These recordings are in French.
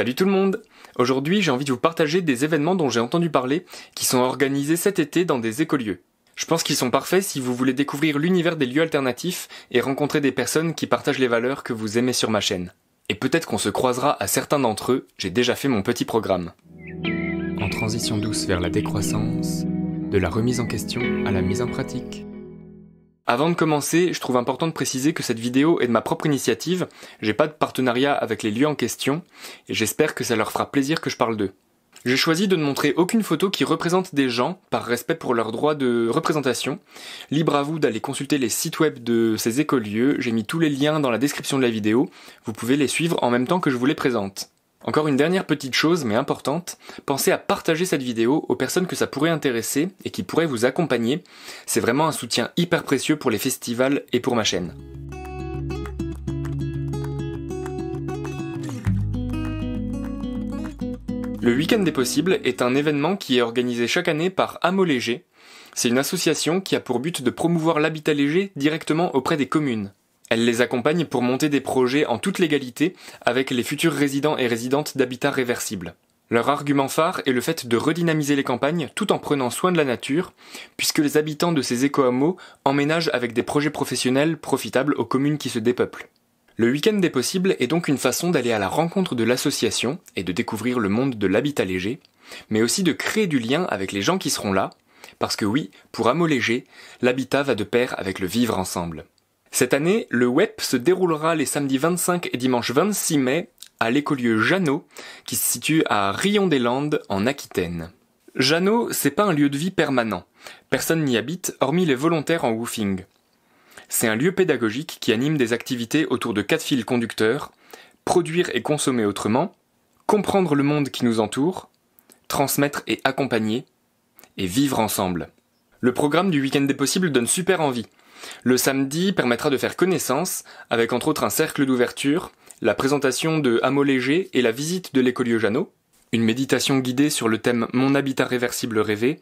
Salut tout le monde Aujourd'hui j'ai envie de vous partager des événements dont j'ai entendu parler qui sont organisés cet été dans des écolieux. Je pense qu'ils sont parfaits si vous voulez découvrir l'univers des lieux alternatifs et rencontrer des personnes qui partagent les valeurs que vous aimez sur ma chaîne. Et peut-être qu'on se croisera à certains d'entre eux, j'ai déjà fait mon petit programme. En transition douce vers la décroissance, de la remise en question à la mise en pratique. Avant de commencer, je trouve important de préciser que cette vidéo est de ma propre initiative, j'ai pas de partenariat avec les lieux en question, et j'espère que ça leur fera plaisir que je parle d'eux. J'ai choisi de ne montrer aucune photo qui représente des gens, par respect pour leur droit de représentation. Libre à vous d'aller consulter les sites web de ces écolieux, j'ai mis tous les liens dans la description de la vidéo, vous pouvez les suivre en même temps que je vous les présente. Encore une dernière petite chose, mais importante, pensez à partager cette vidéo aux personnes que ça pourrait intéresser et qui pourraient vous accompagner. C'est vraiment un soutien hyper précieux pour les festivals et pour ma chaîne. Le Week-end des possibles est un événement qui est organisé chaque année par Amo Léger. C'est une association qui a pour but de promouvoir l'habitat léger directement auprès des communes. Elle les accompagne pour monter des projets en toute légalité avec les futurs résidents et résidentes d'habitat réversibles. Leur argument phare est le fait de redynamiser les campagnes tout en prenant soin de la nature, puisque les habitants de ces éco-hameaux emménagent avec des projets professionnels profitables aux communes qui se dépeuplent. Le week-end des possibles est donc une façon d'aller à la rencontre de l'association et de découvrir le monde de l'habitat léger, mais aussi de créer du lien avec les gens qui seront là, parce que oui, pour Hameau léger, l'habitat va de pair avec le vivre ensemble. Cette année, le WEP se déroulera les samedis 25 et dimanche 26 mai à l'écolieu Jeannot, qui se situe à Rion-des-Landes, en Aquitaine. Jeannot, c'est pas un lieu de vie permanent. Personne n'y habite, hormis les volontaires en woofing. C'est un lieu pédagogique qui anime des activités autour de quatre fils conducteurs, produire et consommer autrement, comprendre le monde qui nous entoure, transmettre et accompagner, et vivre ensemble. Le programme du Week-end des possibles donne super envie. Le samedi permettra de faire connaissance avec entre autres un cercle d'ouverture, la présentation de Hameau Léger et la visite de l'écolieu Jeannot, une méditation guidée sur le thème Mon habitat réversible rêvé,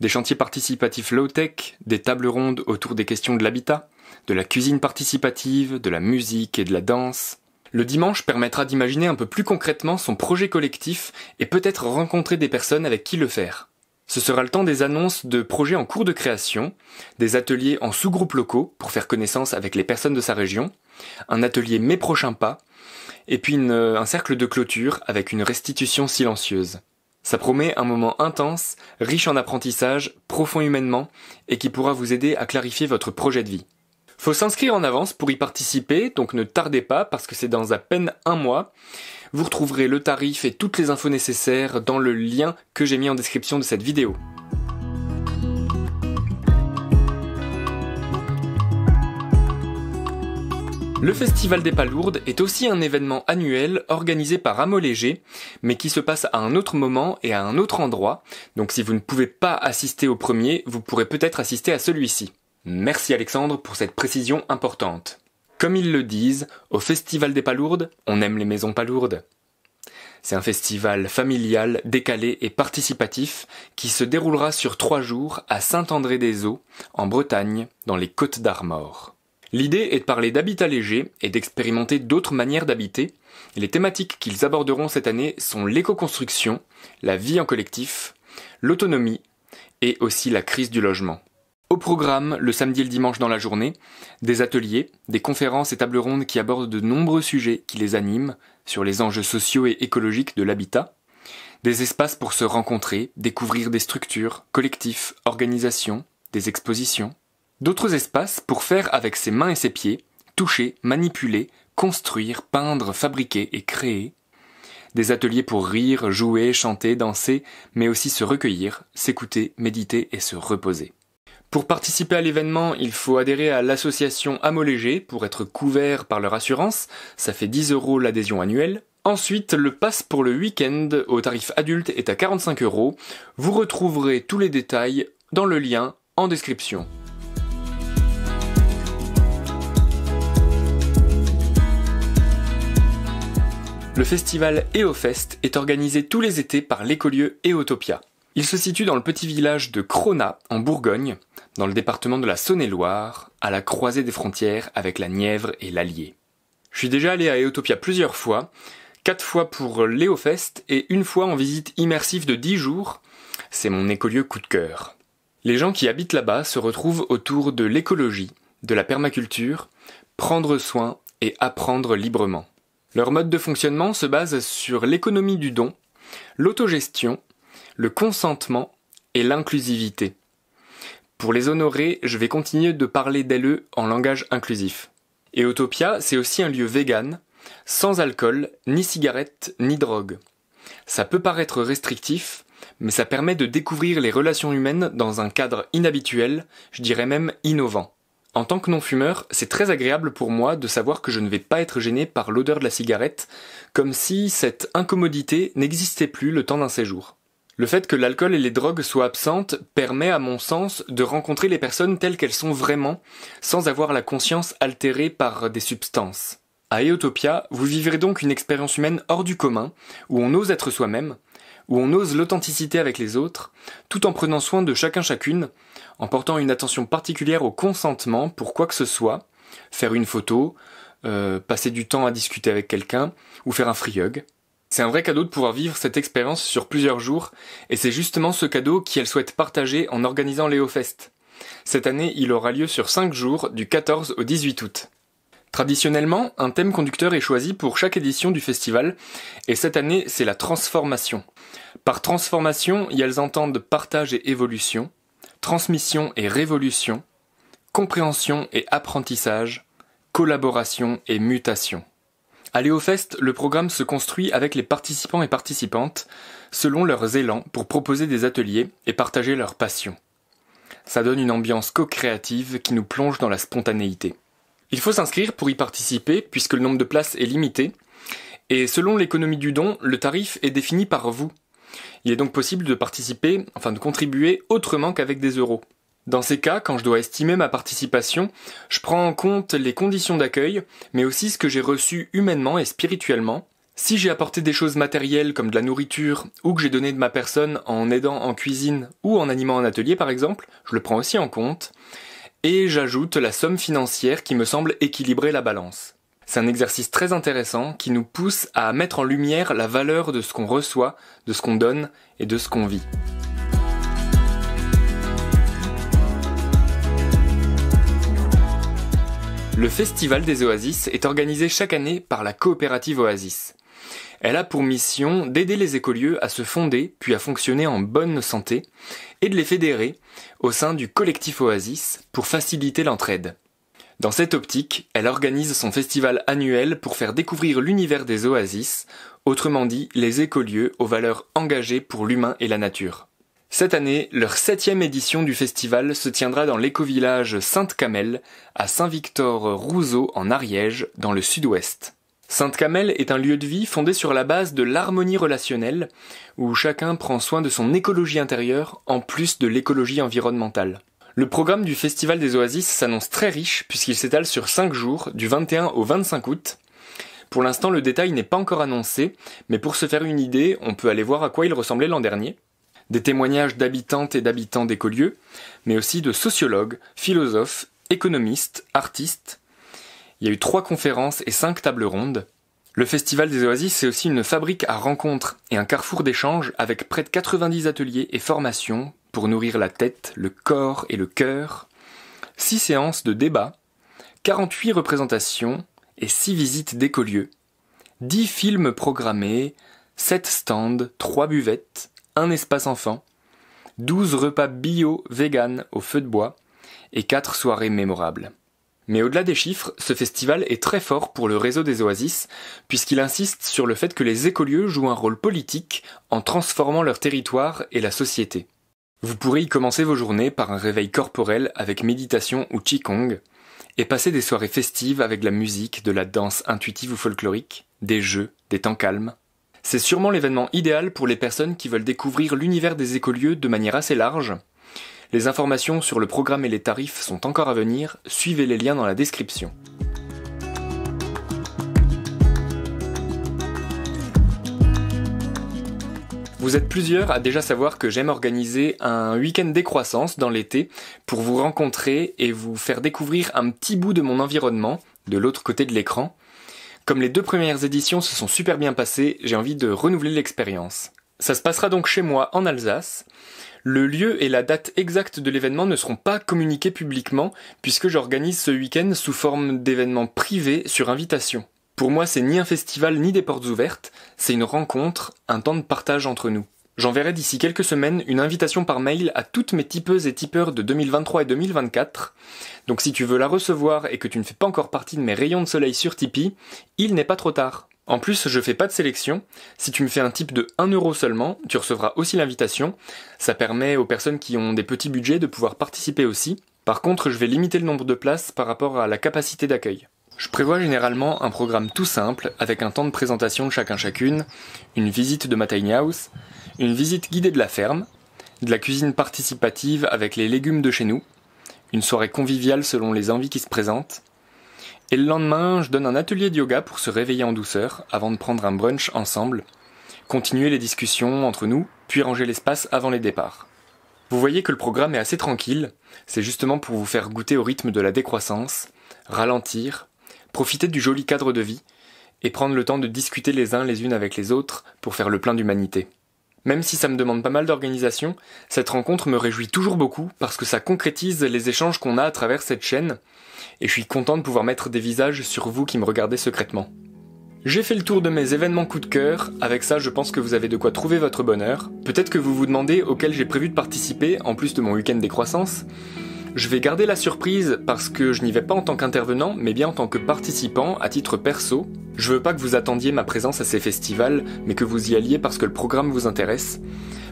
des chantiers participatifs low-tech, des tables rondes autour des questions de l'habitat, de la cuisine participative, de la musique et de la danse. Le dimanche permettra d'imaginer un peu plus concrètement son projet collectif et peut-être rencontrer des personnes avec qui le faire. Ce sera le temps des annonces de projets en cours de création, des ateliers en sous-groupes locaux pour faire connaissance avec les personnes de sa région, un atelier Mes prochains pas, et puis euh, un cercle de clôture avec une restitution silencieuse. Ça promet un moment intense, riche en apprentissage, profond humainement, et qui pourra vous aider à clarifier votre projet de vie. Faut s'inscrire en avance pour y participer, donc ne tardez pas parce que c'est dans à peine un mois. Vous retrouverez le tarif et toutes les infos nécessaires dans le lien que j'ai mis en description de cette vidéo. Le Festival des Palourdes est aussi un événement annuel organisé par Amolégé, mais qui se passe à un autre moment et à un autre endroit, donc si vous ne pouvez pas assister au premier, vous pourrez peut-être assister à celui-ci. Merci Alexandre pour cette précision importante. Comme ils le disent, au Festival des Palourdes, on aime les maisons palourdes. C'est un festival familial, décalé et participatif qui se déroulera sur trois jours à Saint-André-des-Eaux, en Bretagne, dans les Côtes d'Armor. L'idée est de parler d'habitat léger et d'expérimenter d'autres manières d'habiter. Les thématiques qu'ils aborderont cette année sont l'éco-construction, la vie en collectif, l'autonomie et aussi la crise du logement. Au programme, le samedi et le dimanche dans la journée, des ateliers, des conférences et tables rondes qui abordent de nombreux sujets qui les animent sur les enjeux sociaux et écologiques de l'habitat, des espaces pour se rencontrer, découvrir des structures, collectifs, organisations, des expositions, d'autres espaces pour faire avec ses mains et ses pieds, toucher, manipuler, construire, peindre, fabriquer et créer, des ateliers pour rire, jouer, chanter, danser, mais aussi se recueillir, s'écouter, méditer et se reposer. Pour participer à l'événement, il faut adhérer à l'association Amolégé pour être couvert par leur assurance. Ça fait 10 euros l'adhésion annuelle. Ensuite, le pass pour le week-end au tarif adulte est à 45 euros. Vous retrouverez tous les détails dans le lien en description. Le festival EOFest est organisé tous les étés par l'écolieu Eotopia. Il se situe dans le petit village de Crona, en Bourgogne, dans le département de la Saône-et-Loire, à la croisée des frontières avec la Nièvre et l'Allier. Je suis déjà allé à Eotopia plusieurs fois, quatre fois pour Léofest et une fois en visite immersive de dix jours. C'est mon écolieu coup de cœur. Les gens qui habitent là-bas se retrouvent autour de l'écologie, de la permaculture, prendre soin et apprendre librement. Leur mode de fonctionnement se base sur l'économie du don, l'autogestion, le consentement et l'inclusivité. Pour les honorer, je vais continuer de parler d'elle en langage inclusif. Et Autopia, c'est aussi un lieu vegan, sans alcool, ni cigarette, ni drogue. Ça peut paraître restrictif, mais ça permet de découvrir les relations humaines dans un cadre inhabituel, je dirais même innovant. En tant que non-fumeur, c'est très agréable pour moi de savoir que je ne vais pas être gêné par l'odeur de la cigarette, comme si cette incommodité n'existait plus le temps d'un séjour. Le fait que l'alcool et les drogues soient absentes permet, à mon sens, de rencontrer les personnes telles qu'elles sont vraiment, sans avoir la conscience altérée par des substances. À Eotopia, vous vivrez donc une expérience humaine hors du commun, où on ose être soi-même, où on ose l'authenticité avec les autres, tout en prenant soin de chacun chacune, en portant une attention particulière au consentement pour quoi que ce soit, faire une photo, euh, passer du temps à discuter avec quelqu'un, ou faire un free c'est un vrai cadeau de pouvoir vivre cette expérience sur plusieurs jours, et c'est justement ce cadeau qu'elle souhaite partager en organisant l'EOFest. Cette année, il aura lieu sur 5 jours, du 14 au 18 août. Traditionnellement, un thème conducteur est choisi pour chaque édition du festival, et cette année, c'est la transformation. Par transformation, elles entendent partage et évolution, transmission et révolution, compréhension et apprentissage, collaboration et mutation. À Fest, le programme se construit avec les participants et participantes selon leurs élans pour proposer des ateliers et partager leurs passions. Ça donne une ambiance co-créative qui nous plonge dans la spontanéité. Il faut s'inscrire pour y participer puisque le nombre de places est limité et selon l'économie du don, le tarif est défini par vous. Il est donc possible de participer, enfin de contribuer autrement qu'avec des euros. Dans ces cas, quand je dois estimer ma participation, je prends en compte les conditions d'accueil, mais aussi ce que j'ai reçu humainement et spirituellement. Si j'ai apporté des choses matérielles comme de la nourriture, ou que j'ai donné de ma personne en aidant en cuisine ou en animant un atelier par exemple, je le prends aussi en compte. Et j'ajoute la somme financière qui me semble équilibrer la balance. C'est un exercice très intéressant qui nous pousse à mettre en lumière la valeur de ce qu'on reçoit, de ce qu'on donne et de ce qu'on vit. Le Festival des Oasis est organisé chaque année par la coopérative Oasis. Elle a pour mission d'aider les écolieux à se fonder puis à fonctionner en bonne santé et de les fédérer au sein du collectif Oasis pour faciliter l'entraide. Dans cette optique, elle organise son festival annuel pour faire découvrir l'univers des oasis, autrement dit les écolieux aux valeurs engagées pour l'humain et la nature. Cette année, leur septième édition du festival se tiendra dans l'éco-village Sainte-Camelle, à saint victor rouzeau en Ariège, dans le sud-ouest. Sainte-Camelle est un lieu de vie fondé sur la base de l'harmonie relationnelle, où chacun prend soin de son écologie intérieure en plus de l'écologie environnementale. Le programme du Festival des Oasis s'annonce très riche puisqu'il s'étale sur 5 jours, du 21 au 25 août. Pour l'instant, le détail n'est pas encore annoncé, mais pour se faire une idée, on peut aller voir à quoi il ressemblait l'an dernier des témoignages d'habitantes et d'habitants d'écolieux, mais aussi de sociologues, philosophes, économistes, artistes. Il y a eu trois conférences et cinq tables rondes. Le Festival des Oasis, c'est aussi une fabrique à rencontres et un carrefour d'échanges avec près de 90 ateliers et formations pour nourrir la tête, le corps et le cœur, six séances de débat, 48 représentations et six visites d'écolieux, Dix films programmés, sept stands, trois buvettes, un espace enfant, 12 repas bio vegan au feu de bois et 4 soirées mémorables. Mais au-delà des chiffres, ce festival est très fort pour le réseau des oasis, puisqu'il insiste sur le fait que les écolieux jouent un rôle politique en transformant leur territoire et la société. Vous pourrez y commencer vos journées par un réveil corporel avec méditation ou qigong, et passer des soirées festives avec la musique, de la danse intuitive ou folklorique, des jeux, des temps calmes, c'est sûrement l'événement idéal pour les personnes qui veulent découvrir l'univers des écolieux de manière assez large. Les informations sur le programme et les tarifs sont encore à venir, suivez les liens dans la description. Vous êtes plusieurs à déjà savoir que j'aime organiser un week-end décroissance dans l'été pour vous rencontrer et vous faire découvrir un petit bout de mon environnement, de l'autre côté de l'écran, comme les deux premières éditions se sont super bien passées, j'ai envie de renouveler l'expérience. Ça se passera donc chez moi en Alsace. Le lieu et la date exacte de l'événement ne seront pas communiqués publiquement puisque j'organise ce week-end sous forme d'événements privé sur invitation. Pour moi, c'est ni un festival ni des portes ouvertes, c'est une rencontre, un temps de partage entre nous. J'enverrai d'ici quelques semaines une invitation par mail à toutes mes tipeuses et tipeurs de 2023 et 2024. Donc si tu veux la recevoir et que tu ne fais pas encore partie de mes rayons de soleil sur Tipeee, il n'est pas trop tard. En plus, je fais pas de sélection. Si tu me fais un type de 1 euro seulement, tu recevras aussi l'invitation. Ça permet aux personnes qui ont des petits budgets de pouvoir participer aussi. Par contre, je vais limiter le nombre de places par rapport à la capacité d'accueil. Je prévois généralement un programme tout simple avec un temps de présentation de chacun chacune, une visite de ma tiny house, une visite guidée de la ferme, de la cuisine participative avec les légumes de chez nous, une soirée conviviale selon les envies qui se présentent, et le lendemain, je donne un atelier de yoga pour se réveiller en douceur avant de prendre un brunch ensemble, continuer les discussions entre nous, puis ranger l'espace avant les départs. Vous voyez que le programme est assez tranquille, c'est justement pour vous faire goûter au rythme de la décroissance, ralentir, profiter du joli cadre de vie, et prendre le temps de discuter les uns les unes avec les autres pour faire le plein d'humanité. Même si ça me demande pas mal d'organisation, cette rencontre me réjouit toujours beaucoup parce que ça concrétise les échanges qu'on a à travers cette chaîne, et je suis content de pouvoir mettre des visages sur vous qui me regardez secrètement. J'ai fait le tour de mes événements coup de cœur, avec ça je pense que vous avez de quoi trouver votre bonheur. Peut-être que vous vous demandez auquel j'ai prévu de participer en plus de mon week-end des croissances. Je vais garder la surprise parce que je n'y vais pas en tant qu'intervenant, mais bien en tant que participant à titre perso. Je veux pas que vous attendiez ma présence à ces festivals, mais que vous y alliez parce que le programme vous intéresse.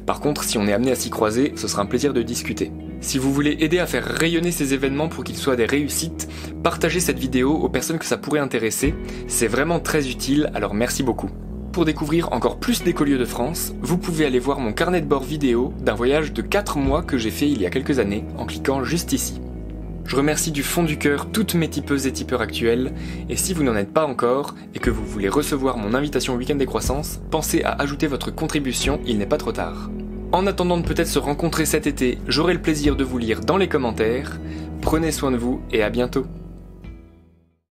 Par contre, si on est amené à s'y croiser, ce sera un plaisir de discuter. Si vous voulez aider à faire rayonner ces événements pour qu'ils soient des réussites, partagez cette vidéo aux personnes que ça pourrait intéresser. C'est vraiment très utile, alors merci beaucoup pour découvrir encore plus d'écolieux de France, vous pouvez aller voir mon carnet de bord vidéo d'un voyage de 4 mois que j'ai fait il y a quelques années en cliquant juste ici. Je remercie du fond du cœur toutes mes tipeuses et tipeurs actuelles, et si vous n'en êtes pas encore et que vous voulez recevoir mon invitation au week-end des croissances, pensez à ajouter votre contribution, il n'est pas trop tard. En attendant de peut-être se rencontrer cet été, j'aurai le plaisir de vous lire dans les commentaires. Prenez soin de vous et à bientôt.